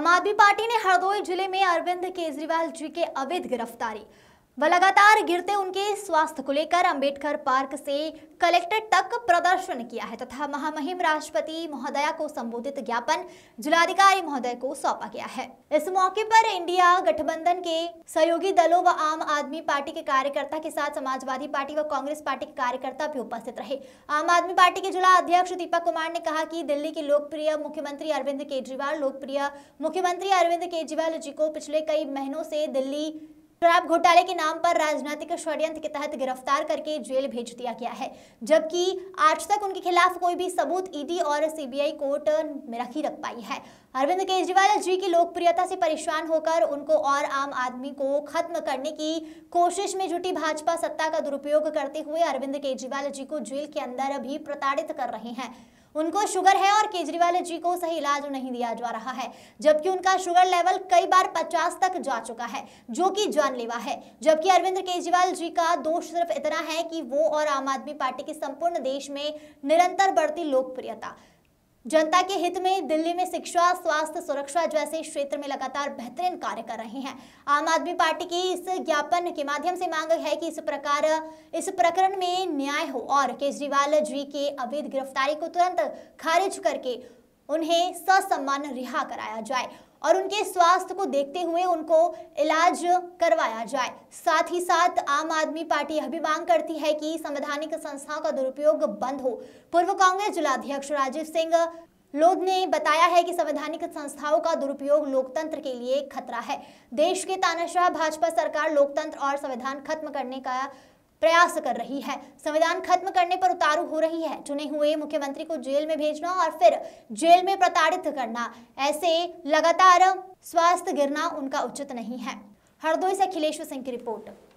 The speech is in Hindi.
आम आदमी पार्टी ने हरदोई जिले में अरविंद केजरीवाल जी के अवैध गिरफ्तारी व लगातार गिरते उनके स्वास्थ्य को लेकर अंबेडकर पार्क से कलेक्ट्रेट तक प्रदर्शन किया है तथा महामहिम राष्ट्रपति महोदया को संबोधित ज्ञापन जिलाधिकारी महोदय को सौंपा गया है इस मौके पर इंडिया गठबंधन के सहयोगी दलों व आम आदमी पार्टी के कार्यकर्ता के साथ समाजवादी पार्टी व कांग्रेस पार्टी के कार्यकर्ता भी उपस्थित रहे आम आदमी पार्टी के जिला अध्यक्ष दीपक कुमार ने कहा की दिल्ली के लोकप्रिय मुख्यमंत्री अरविंद केजरीवाल लोकप्रिय मुख्यमंत्री अरविंद केजरीवाल जी को पिछले कई महीनों से दिल्ली शराब घोटाले के नाम पर राजनीतिक षड्यंत्र के तहत गिरफ्तार करके जेल भेज दिया गया है जबकि आज तक उनके खिलाफ कोई भी सबूत ईडी और सीबीआई कोर्ट में रखी रख पाई है अरविंद केजरीवाल जी की लोकप्रियता से परेशान होकर उनको और आम आदमी को खत्म करने की कोशिश में जुटी भाजपा सत्ता का दुरुपयोग करते हुए अरविंद केजरीवाल जी को जेल के अंदर भी प्रताड़ित कर रहे हैं उनको शुगर है और केजरीवाल जी को सही इलाज तो नहीं दिया जा रहा है जबकि उनका शुगर लेवल कई बार 50 तक जा चुका है जो कि जानलेवा है जबकि अरविंद केजरीवाल जी का दोष सिर्फ इतना है कि वो और आम आदमी पार्टी की संपूर्ण देश में निरंतर बढ़ती लोकप्रियता जनता के हित में दिल्ली में शिक्षा स्वास्थ्य सुरक्षा जैसे क्षेत्र में लगातार बेहतरीन कार्य कर रहे हैं आम आदमी पार्टी की इस ज्ञापन के माध्यम से मांग है कि इस प्रकार इस प्रकरण में न्याय हो और केजरीवाल जी के अवैध गिरफ्तारी को तुरंत खारिज करके उन्हें ससम्मान रिहा कराया जाए और उनके स्वास्थ्य को देखते हुए उनको इलाज करवाया जाए साथ ही साथ आम आदमी पार्टी यह भी मांग करती है कि संवैधानिक संस्थाओं का दुरुपयोग बंद हो पूर्व कांग्रेस जिलाध्यक्ष राजीव सिंह लोध ने बताया है कि संवैधानिक संस्थाओं का दुरुपयोग लोकतंत्र के लिए खतरा है देश के तानाशाह भाजपा सरकार लोकतंत्र और संविधान खत्म करने का प्रयास कर रही है संविधान खत्म करने पर उतारू हो रही है चुने हुए मुख्यमंत्री को जेल में भेजना और फिर जेल में प्रताड़ित करना ऐसे लगातार स्वास्थ्य गिरना उनका उचित नहीं है हरदोई से अखिलेश्वर सिंह की रिपोर्ट